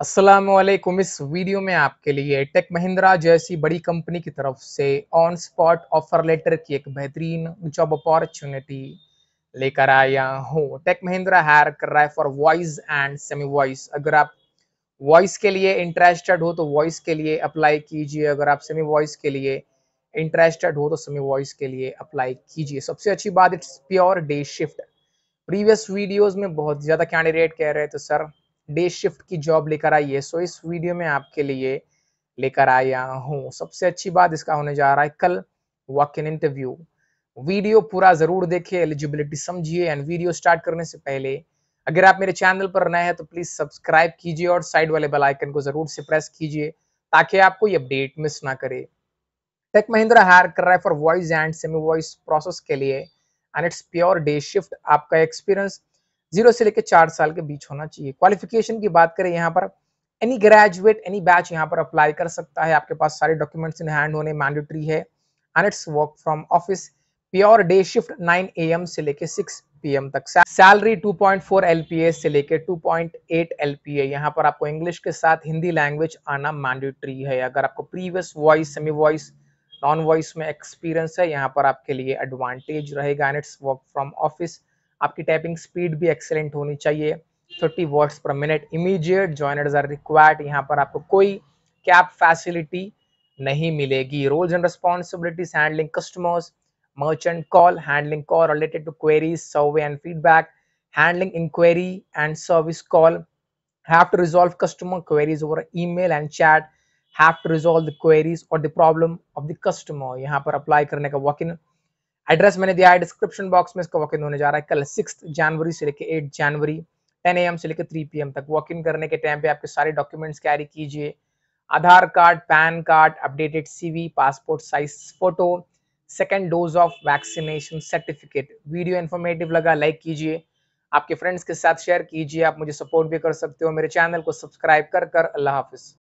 असलम इस वीडियो में आपके लिए टेक महिंद्रा जैसी बड़ी कंपनी की तरफ से ऑन स्पॉट ऑफर लेटर की एक बेहतरीन जॉब अपॉर्चुनिटी लेकर आया हूँ टेक महिंद्रा हायर कर रहा है for voice and semi voice अगर आप वॉइस के लिए इंटरेस्टेड हो तो वॉइस के लिए अप्लाई कीजिए अगर आप सेमी वॉइस के लिए इंटरेस्टेड हो तो सेमी वॉइस के लिए अप्लाई कीजिए सबसे अच्छी बात it's pure day shift previous videos में बहुत ज़्यादा कैंडिडेट कह रहे थे सर डे शिफ्ट की जॉब लेकर आई है सो इस वीडियो में आपके लिए लेकर आया हूँ सबसे अच्छी बात इसका होने जा रहा है कल वॉक इन इंटरव्यू वीडियो पूरा जरूर देखिए एलिजिबिलिटी समझिए एंड वीडियो स्टार्ट करने से पहले अगर आप मेरे चैनल पर नए हैं तो प्लीज सब्सक्राइब कीजिए और साइड वाले बेल आइकन को जरूर से प्रेस कीजिए ताकि आप कोई अपडेट मिस ना करे टेक महिंद्रा हायर कर रहा है for voice and semi voice process के लिए and it's pure day shift आपका एक्सपीरियंस जीरो से लेकर चार साल के बीच होना चाहिए क्वालिफिकेशन की बात करें यहाँ पर एनी ग्रेजुएट एनी बैच यहाँ पर अप्लाई कर सकता है आपके पास सारे डॉक्यूमेंट्स इन हैंड होने मैंडेटरी है and it's work from office pure day shift 9 AM से लेके 6 एम तक सैलरी 2.4 ए से लेके 2.8 ए यहाँ पर आपको इंग्लिश के साथ हिंदी लैंग्वेज आना मैंडेटरी है अगर आपको previous voice semi voice non voice में एक्सपीरियंस है यहाँ पर आपके लिए एडवांटेज रहेगा and it's work from office आपकी टाइपिंग स्पीड भी एक्सेलेंट होनी चाहिए 30 words per minute immediate joiners are required यहाँ पर आपको कोई कैप फैसिलिटी नहीं मिलेगी roles and responsibilities handling customers merchant call handling call related to queries survey and feedback handling inquiry and service call have to resolve customer queries over email and chat have to resolve the queries और the problem of the customer यहाँ पर apply करने का walk in address मैंने दिया है description box में इसका वॉक इन होने जा रहा है कल सिक्स जनवरी से लेकर एट जनवरी टेन ए से लेकर थ्री पी तक वॉक इन करने के टाइम पे आपके सारे डॉक्यूमेंट्स कैरी कीजिए Aadhaar card PAN card updated CV passport size photo second dose of vaccination certificate video informative लगा लाइक कीजिए आपके फ्रेंड्स के साथ शेयर कीजिए आप मुझे सपोर्ट भी कर सकते हो मेरे चैनल को सब्सक्राइब कर कर अल्लाह हाफिज़